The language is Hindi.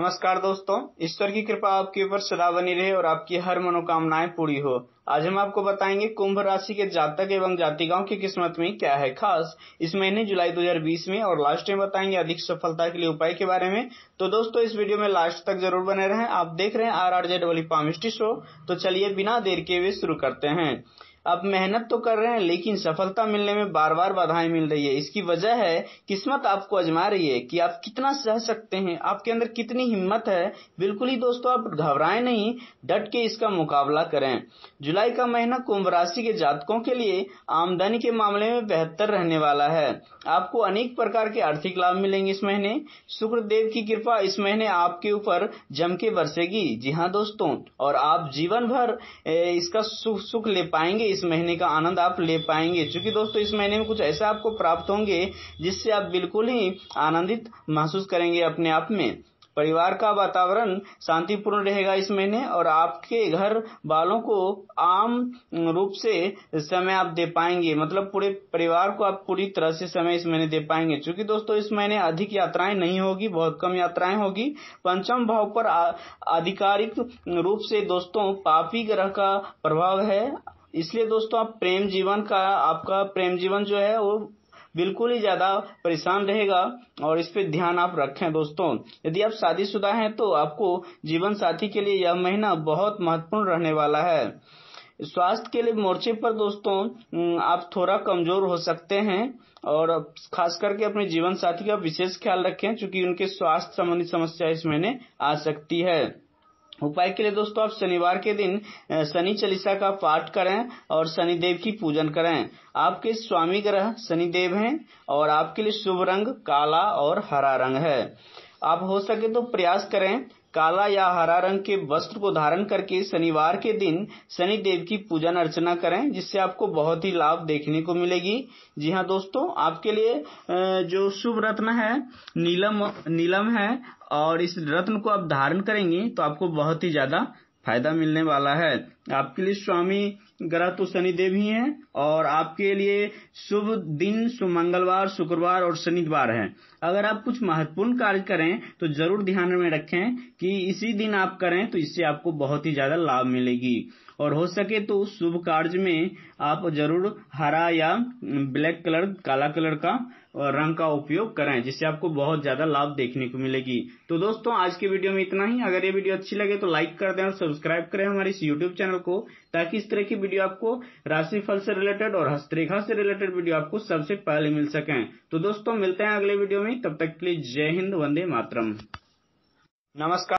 नमस्कार दोस्तों ईश्वर की कृपा आपके ऊपर सदा बनी रहे और आपकी हर मनोकामनाएं पूरी हो आज हम आपको बताएंगे कुंभ राशि के जातक एवं जातिकाओं की किस्मत में क्या है खास इस महीने जुलाई 2020 में और लास्ट में बताएंगे अधिक सफलता के लिए उपाय के बारे में तो दोस्तों इस वीडियो में लास्ट तक जरूर बने रहें आप देख रहे हैं R R J double palmistry show तो चलिए बिना देर के वे शुरू करते हैं अब मेहनत तो कर रहे हैं लेकिन सफलता मिलने में बार बार बाधाएं मिल रही है इसकी वजह है किस्मत आपको अजमा रही है कि आप कितना सह सकते हैं आपके अंदर कितनी हिम्मत है बिल्कुल ही दोस्तों आप घबराएं नहीं डट के इसका मुकाबला करें जुलाई का महीना कुंभ राशि के जातकों के लिए आमदनी के मामले में बेहतर रहने वाला है आपको अनेक प्रकार के आर्थिक लाभ मिलेंगे इस महीने शुक्रदेव की कृपा इस महीने आपके ऊपर जम के बरसेगी जी हाँ दोस्तों और आप जीवन भर इसका सुख सुख ले पाएंगे इस महीने का आनंद आप ले पाएंगे क्योंकि दोस्तों इस महीने में कुछ ऐसा आपको प्राप्त होंगे जिससे आप बिल्कुल ही आनंदित महसूस करेंगे अपने आप में परिवार का वातावरण शांतिपूर्ण रहेगा इस महीने और आपके घर वालों को आम रूप से समय आप दे पाएंगे मतलब पूरे परिवार को आप पूरी तरह से समय इस महीने दे पाएंगे क्योंकि दोस्तों इस महीने अधिक यात्राएं नहीं होगी बहुत कम यात्राएं होगी पंचम भाव पर आधिकारिक रूप से दोस्तों पापी ग्रह का प्रभाव है इसलिए दोस्तों आप प्रेम जीवन का आपका प्रेम जीवन जो है वो बिल्कुल ही ज़्यादा परेशान रहेगा और इस पे ध्यान आप रखें दोस्तों यदि आप शादीशुदा हैं तो आपको जीवन साथी के लिए यह महीना बहुत महत्वपूर्ण रहने वाला है स्वास्थ्य के लिए मोर्चे पर दोस्तों आप थोड़ा कमज़ोर हो सकते हैं और खास करके अपने जीवन साथी का विशेष ख्याल रखें क्योंकि उनके स्वास्थ्य संबंधी समस्या इस महीने आ सकती है उपाय के लिए दोस्तों आप शनिवार के दिन शनि चालीसा का पाठ करें और शनिदेव की पूजन करें आपके स्वामी ग्रह शनिदेव हैं और आपके लिए शुभ रंग काला और हरा रंग है आप हो सके तो प्रयास करें काला या हरा रंग के वस्त्र को धारण करके शनिवार के दिन शनि देव की पूजन अर्चना करें जिससे आपको बहुत ही लाभ देखने को मिलेगी जी हाँ दोस्तों आपके लिए जो शुभ रत्न है नीलम नीलम है और इस रत्न को आप धारण करेंगे तो आपको बहुत ही ज़्यादा फायदा मिलने वाला है आपके लिए स्वामी ग्रह तो शनिदेव ही हैं और आपके लिए शुभ दिन शुभ मंगलवार शुक्रवार और शनिवार हैं अगर आप कुछ महत्वपूर्ण कार्य करें तो जरूर ध्यान में रखें कि इसी दिन आप करें तो इससे आपको बहुत ही ज्यादा लाभ मिलेगी और हो सके तो उस शुभ कार्य में आप जरूर हरा या ब्लैक कलर काला कलर का रंग का उपयोग करें जिससे आपको बहुत ज्यादा लाभ देखने को मिलेगी तो दोस्तों आज के वीडियो में इतना ही अगर ये वीडियो अच्छी लगे तो लाइक कर दें और सब्सक्राइब करें हमारे इस यूट्यूब चैनल वीडियो को ताकि इस तरह की वीडियो आपको राशिफल से रिलेटेड और हस्तरेखा से रिलेटेड वीडियो आपको सबसे पहले मिल सके तो दोस्तों मिलते हैं अगले वीडियो में तब तक के लिए जय हिंद वंदे मातरम नमस्कार